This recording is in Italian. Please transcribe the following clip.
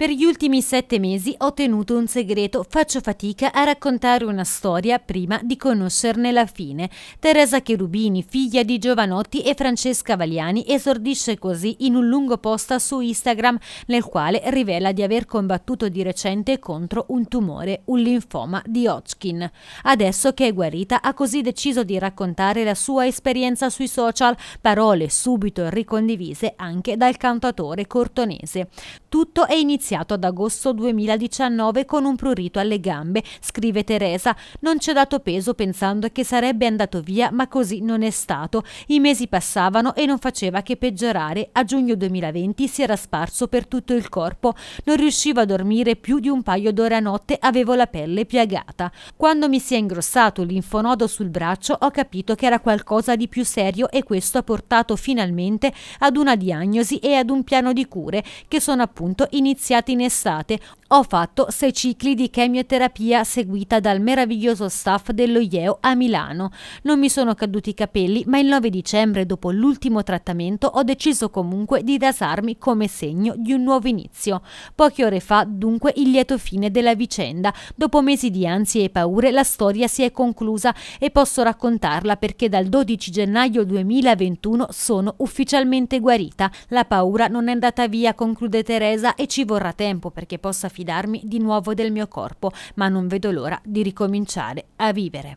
Per gli ultimi sette mesi ho tenuto un segreto, faccio fatica a raccontare una storia prima di conoscerne la fine. Teresa Cherubini, figlia di Giovanotti e Francesca Valiani, esordisce così in un lungo post su Instagram nel quale rivela di aver combattuto di recente contro un tumore, un linfoma di Hodgkin. Adesso che è guarita ha così deciso di raccontare la sua esperienza sui social, parole subito ricondivise anche dal cantatore cortonese. Tutto è iniziato iniziato ad agosto 2019 con un prurito alle gambe, scrive Teresa. Non ci ho dato peso pensando che sarebbe andato via, ma così non è stato. I mesi passavano e non faceva che peggiorare. A giugno 2020 si era sparso per tutto il corpo. Non riuscivo a dormire più di un paio d'ore a notte, avevo la pelle piagata. Quando mi si è ingrossato l'infonodo sul braccio ho capito che era qualcosa di più serio e questo ha portato finalmente ad una diagnosi e ad un piano di cure che sono appunto iniziati in estate ho fatto sei cicli di chemioterapia seguita dal meraviglioso staff dello IEO a Milano. Non mi sono caduti i capelli, ma il 9 dicembre, dopo l'ultimo trattamento, ho deciso comunque di rasarmi come segno di un nuovo inizio. Poche ore fa, dunque, il lieto fine della vicenda. Dopo mesi di ansie e paure, la storia si è conclusa e posso raccontarla perché dal 12 gennaio 2021 sono ufficialmente guarita. La paura non è andata via, conclude Teresa, e ci vorrà tempo perché possa finire fidarmi di nuovo del mio corpo, ma non vedo l'ora di ricominciare a vivere.